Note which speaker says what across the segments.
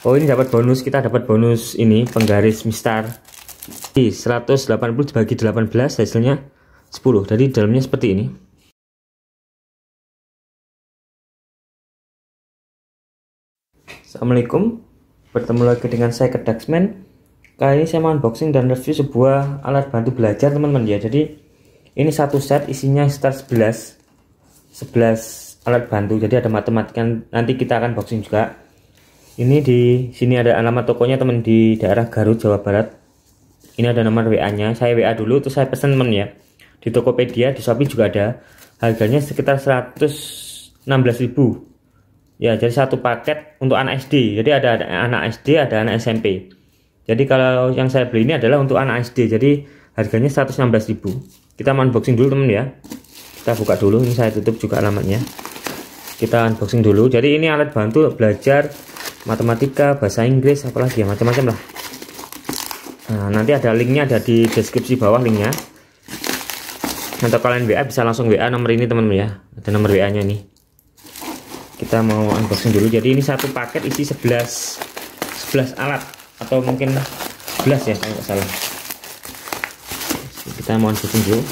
Speaker 1: Oh ini dapat bonus kita dapat bonus ini penggaris mistar di 180 dibagi 18 hasilnya 10 jadi dalamnya seperti ini Assalamualaikum bertemu lagi dengan saya Kedaksman kali ini saya mau unboxing dan review sebuah alat bantu belajar teman-teman ya jadi ini satu set isinya start 11 11 alat bantu jadi ada matematika nanti kita akan boxing juga ini di sini ada alamat tokonya teman di daerah Garut Jawa Barat ini ada nomor WA nya saya WA dulu terus saya pesen teman ya di Tokopedia di Shopee juga ada harganya sekitar 116.000 ya jadi satu paket untuk anak SD jadi ada anak SD ada anak SMP jadi kalau yang saya beli ini adalah untuk anak SD jadi harganya 116.000 kita unboxing dulu teman ya kita buka dulu ini saya tutup juga alamatnya kita unboxing dulu jadi ini alat bantu belajar matematika bahasa Inggris apalagi ya macam-macam lah nah, nanti ada linknya ada di deskripsi bawah linknya atau kalian WA bisa langsung WA nomor ini teman-teman ya ada nomor WA nya nih kita mau unboxing dulu jadi ini satu paket isi 11 11 alat atau mungkin 11 ya kalau nggak salah kita mau unboxing dulu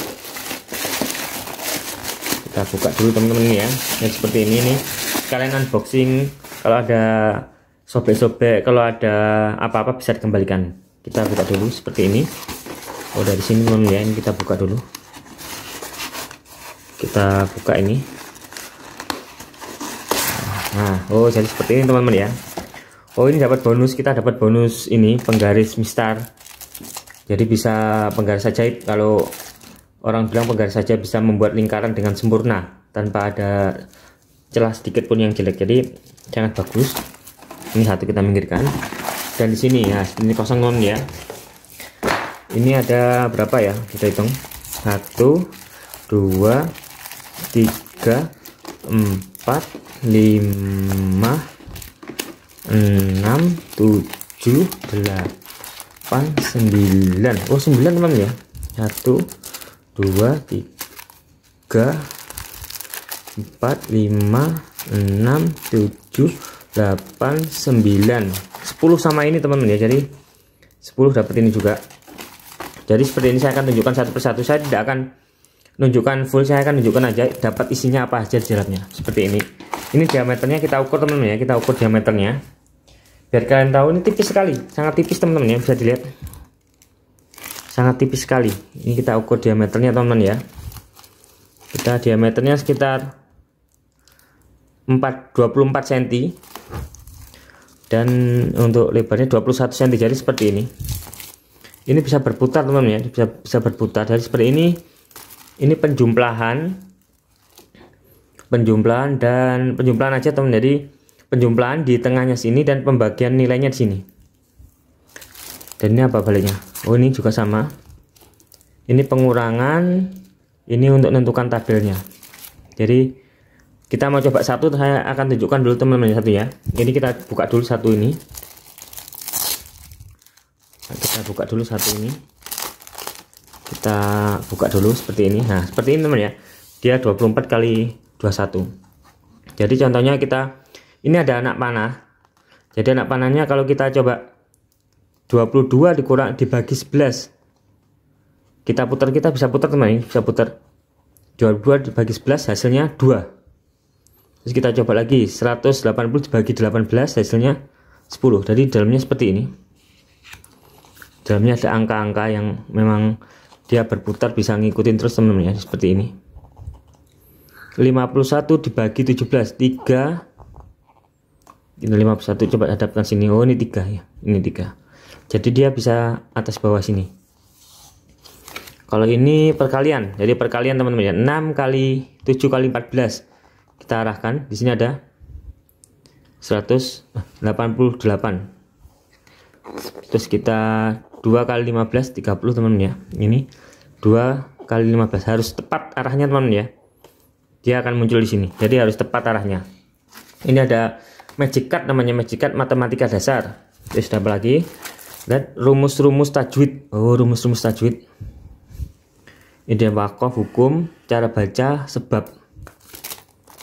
Speaker 1: kita buka dulu teman-teman ya dan seperti ini nih kalian unboxing kalau ada sobek-sobek kalau ada apa-apa bisa dikembalikan kita buka dulu seperti ini oh dari sini mau ya ini kita buka dulu kita buka ini nah oh jadi seperti ini teman-teman ya oh ini dapat bonus kita dapat bonus ini penggaris mistar jadi bisa penggaris ajaib kalau orang bilang penggaris saja bisa membuat lingkaran dengan sempurna tanpa ada celah sedikit pun yang jelek jadi sangat bagus ini satu kita minggirkan dan di sini ya ini kosong non ya ini ada berapa ya kita hitung satu dua tiga empat lima enam tujuh delapan sembilan oh sembilan teman ya satu dua tiga empat lima enam tujuh 8 9 10 sama ini teman-teman ya jadi 10 dapat ini juga jadi seperti ini saya akan tunjukkan satu persatu saya tidak akan tunjukkan full saya akan tunjukkan aja dapat isinya apa aja jeratnya seperti ini ini diameternya kita ukur teman-teman ya kita ukur diameternya biar kalian tahu ini tipis sekali sangat tipis teman-teman ya bisa dilihat sangat tipis sekali ini kita ukur diameternya teman-teman ya kita diameternya sekitar 4, 24 cm dan untuk lebarnya 21 cm jadi seperti ini ini bisa berputar teman-teman ya bisa, bisa berputar jadi seperti ini ini penjumlahan penjumlahan dan penjumlahan aja teman jadi penjumlahan di tengahnya sini dan pembagian nilainya di sini dan ini apa baliknya oh ini juga sama ini pengurangan ini untuk menentukan tabelnya jadi kita mau coba satu saya akan tunjukkan dulu teman-teman satu ya Jadi kita buka dulu satu ini nah, kita buka dulu satu ini kita buka dulu seperti ini nah seperti ini teman ya dia 24 kali 21 jadi contohnya kita ini ada anak panah jadi anak panahnya kalau kita coba 22 dikurang dibagi 11 kita putar kita bisa putar teman ini bisa putar 22 dibagi 11 hasilnya 2 terus kita coba lagi 180 dibagi 18 hasilnya 10 jadi dalamnya seperti ini dalamnya ada angka-angka yang memang dia berputar bisa ngikutin terus teman-teman ya seperti ini 51 dibagi 17 3 ini 51 coba hadapkan sini oh ini 3 ya ini 3 jadi dia bisa atas bawah sini kalau ini perkalian jadi perkalian teman-teman ya 6 kali 7 kali 14 kita arahkan di sini ada 188 eh, terus kita 2 kali 15 30 teman teman ya ini 2 kali 15 harus tepat arahnya teman teman ya dia akan muncul di sini jadi harus tepat arahnya ini ada magic card namanya magic card matematika dasar terus apa lagi dan rumus-rumus tajwid oh rumus-rumus tajwid ini dia hukum cara baca sebab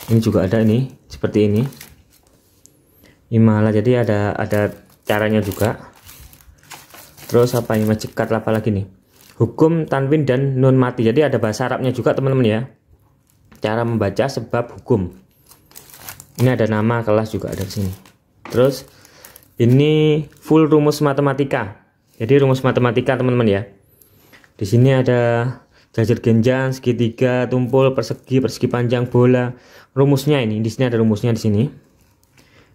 Speaker 1: ini juga ada ini seperti ini ini jadi ada ada caranya juga terus apa ini magic card apa lagi nih hukum tanwin dan nun mati jadi ada bahasa Arabnya juga teman-teman ya cara membaca sebab hukum ini ada nama kelas juga ada di sini terus ini full rumus matematika jadi rumus matematika teman-teman ya di sini ada jajar genjang, segitiga, tumpul, persegi, persegi panjang, bola. Rumusnya ini, di sini ada rumusnya di sini.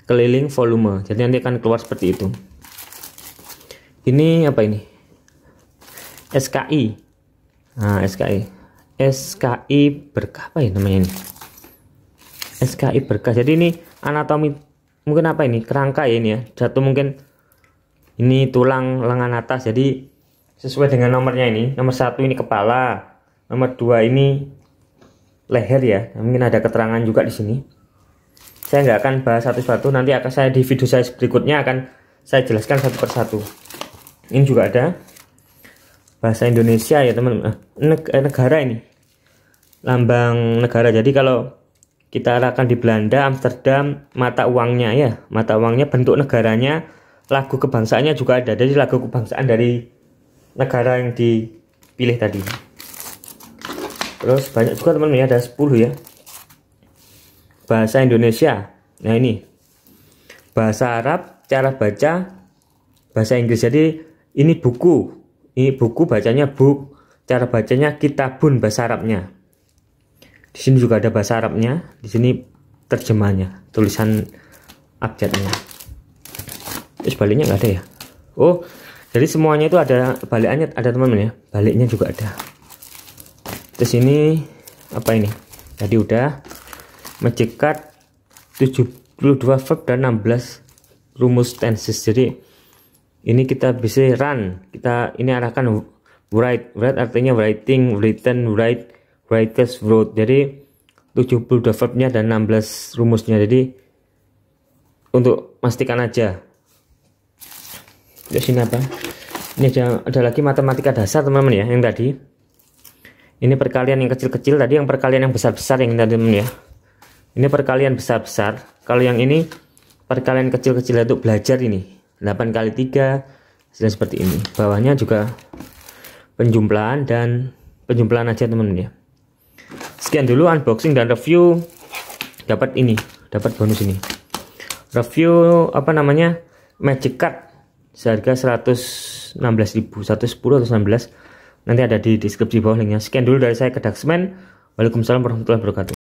Speaker 1: Keliling volume. Jadi nanti akan keluar seperti itu. Ini apa ini? SKI. Nah, SKI. SKI berkah apa ya namanya ini? SKI berkah. Jadi ini anatomi mungkin apa ini? Kerangka ya ini ya. Jatuh mungkin ini tulang lengan atas. Jadi sesuai dengan nomornya ini nomor satu ini kepala nomor dua ini leher ya mungkin ada keterangan juga di sini saya nggak akan bahas satu satu nanti akan saya di video saya berikutnya akan saya jelaskan satu persatu ini juga ada bahasa Indonesia ya teman ah, eh, negara ini lambang negara jadi kalau kita arahkan di Belanda Amsterdam mata uangnya ya mata uangnya bentuk negaranya lagu kebangsaannya juga ada jadi lagu kebangsaan dari negara yang dipilih tadi terus banyak juga teman-teman ya ada 10 ya bahasa Indonesia nah ini bahasa Arab cara baca bahasa Inggris jadi ini buku ini buku bacanya book cara bacanya kitabun bahasa Arabnya di sini juga ada bahasa Arabnya di sini terjemahnya, tulisan abjadnya terus baliknya nggak ada ya oh jadi semuanya itu ada balikannya ada teman-teman ya baliknya juga ada terus ini apa ini tadi udah mencekat 72 verb dan 16 rumus tensis. jadi ini kita bisa run kita ini arahkan write write artinya writing written write writers wrote jadi 72 verbnya dan 16 rumusnya jadi untuk pastikan aja sini Ya apa ini ada, ada lagi matematika dasar teman-teman ya yang tadi ini perkalian yang kecil-kecil tadi yang perkalian yang besar-besar yang tadi teman ya ini perkalian besar-besar kalau yang ini perkalian kecil-kecil untuk belajar ini 8 kali 3 dan seperti ini bawahnya juga penjumlahan dan penjumlahan aja teman-teman ya sekian dulu unboxing dan review dapat ini dapat bonus ini review apa namanya magic card seharga 116.000 110 atau nanti ada di deskripsi bawah linknya sekian dulu dari saya ke Daxman Waalaikumsalam warahmatullahi wabarakatuh